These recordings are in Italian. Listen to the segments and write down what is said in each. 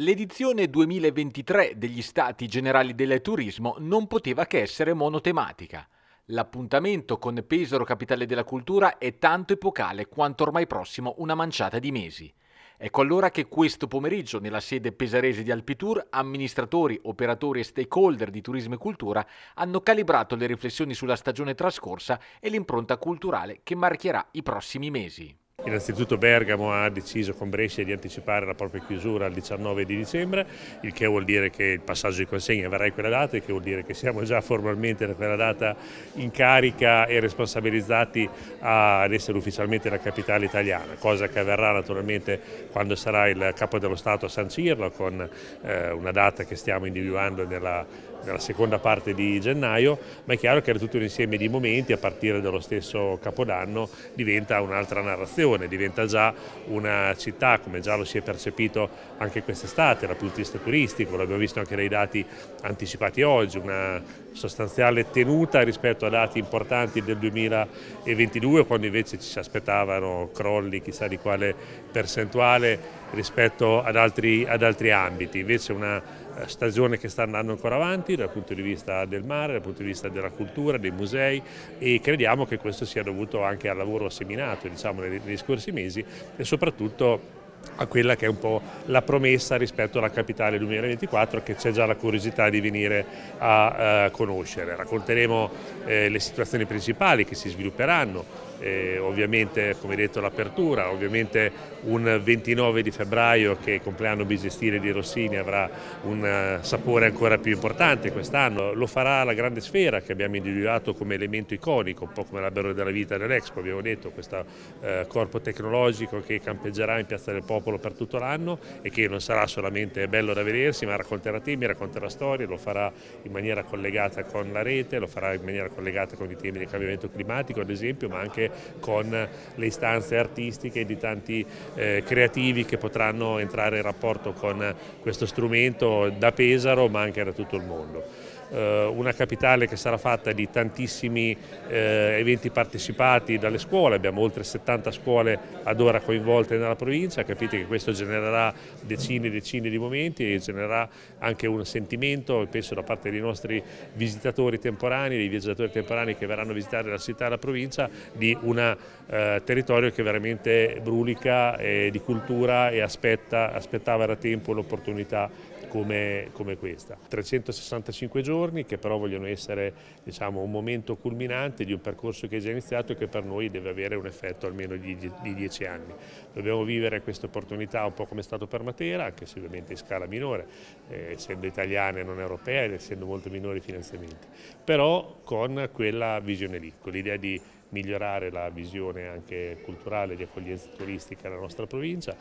L'edizione 2023 degli Stati Generali del Turismo non poteva che essere monotematica. L'appuntamento con Pesaro Capitale della Cultura è tanto epocale quanto ormai prossimo una manciata di mesi. Ecco allora che questo pomeriggio nella sede pesarese di Alpitour amministratori, operatori e stakeholder di turismo e cultura hanno calibrato le riflessioni sulla stagione trascorsa e l'impronta culturale che marchierà i prossimi mesi. Innanzitutto Bergamo ha deciso con Brescia di anticipare la propria chiusura al 19 di dicembre, il che vuol dire che il passaggio di consegna avrà in quella data, il che vuol dire che siamo già formalmente da quella data in carica e responsabilizzati ad essere ufficialmente la capitale italiana, cosa che avverrà naturalmente quando sarà il capo dello Stato a San Cirlo con eh, una data che stiamo individuando nella, nella seconda parte di gennaio, ma è chiaro che tutto un insieme di momenti a partire dallo stesso capodanno diventa un'altra narrazione stagione, diventa già una città come già lo si è percepito anche quest'estate dal punto di vista turistico, l'abbiamo visto anche dai dati anticipati oggi, una sostanziale tenuta rispetto a dati importanti del 2022 quando invece ci si aspettavano crolli chissà di quale percentuale rispetto ad altri, ad altri ambiti, invece una eh, stagione che sta andando ancora avanti dal punto di vista del mare, dal punto di vista della cultura, dei musei e crediamo che questo sia dovuto anche al lavoro seminato diciamo, nei, nei scorsi mesi e soprattutto a quella che è un po' la promessa rispetto alla capitale 2024 che c'è già la curiosità di venire a eh, conoscere. Racconteremo eh, le situazioni principali che si svilupperanno, eh, ovviamente come detto l'apertura, ovviamente un 29 di febbraio che è il compleanno bisestile di Rossini avrà un eh, sapore ancora più importante quest'anno, lo farà la grande sfera che abbiamo individuato come elemento iconico, un po' come l'albero della vita dell'Expo, abbiamo detto, questo eh, corpo tecnologico che campeggerà in Piazza del Popolo per tutto l'anno e che non sarà solamente bello da vedersi ma racconterà temi, racconterà storie, lo farà in maniera collegata con la rete, lo farà in maniera collegata con i temi del cambiamento climatico ad esempio ma anche con le istanze artistiche di tanti eh, creativi che potranno entrare in rapporto con questo strumento da Pesaro ma anche da tutto il mondo. Eh, una capitale che sarà fatta di tantissimi eh, eventi partecipati dalle scuole, abbiamo oltre 70 scuole ad ora coinvolte nella provincia, capite che questo genererà decine e decine di momenti e genererà anche un sentimento, penso da parte dei nostri visitatori temporanei, dei viaggiatori temporanei che verranno a visitare la città e la provincia, di un eh, territorio che veramente brulica di cultura e aspetta, aspettava da tempo l'opportunità come, come questa. 365 giorni che però vogliono essere diciamo, un momento culminante di un percorso che è già iniziato e che per noi deve avere un effetto almeno di, 10 anni. Dobbiamo vivere questa opportunità un po' come è stato per Matera, anche se ovviamente in scala minore, eh, essendo italiana e non europea ed essendo molto minori i finanziamenti, però con quella visione lì, con l'idea di migliorare la visione anche culturale di accoglienza turistica della nostra provincia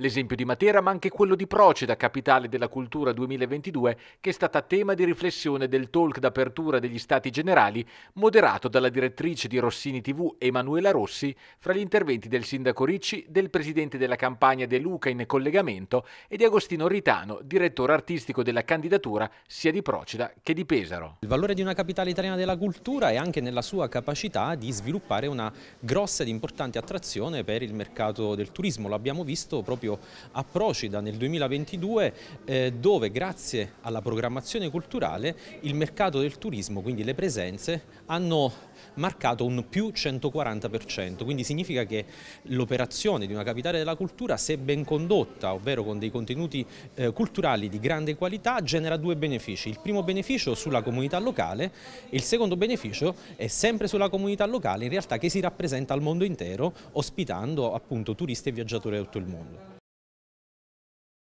L'esempio di Matera, ma anche quello di Proceda, capitale della cultura 2022, che è stata tema di riflessione del talk d'apertura degli Stati Generali, moderato dalla direttrice di Rossini TV Emanuela Rossi, fra gli interventi del sindaco Ricci, del presidente della campagna De Luca in collegamento e di Agostino Ritano, direttore artistico della candidatura sia di Proceda che di Pesaro. Il valore di una capitale italiana della cultura è anche nella sua capacità di sviluppare una grossa ed importante attrazione per il mercato del turismo. L'abbiamo visto proprio esempio a Procida nel 2022 eh, dove grazie alla programmazione culturale il mercato del turismo, quindi le presenze, hanno marcato un più 140%, quindi significa che l'operazione di una capitale della cultura, se ben condotta, ovvero con dei contenuti eh, culturali di grande qualità, genera due benefici. Il primo beneficio sulla comunità locale il secondo beneficio è sempre sulla comunità locale, in realtà che si rappresenta al mondo intero, ospitando appunto turisti e viaggiatori da tutto il mondo.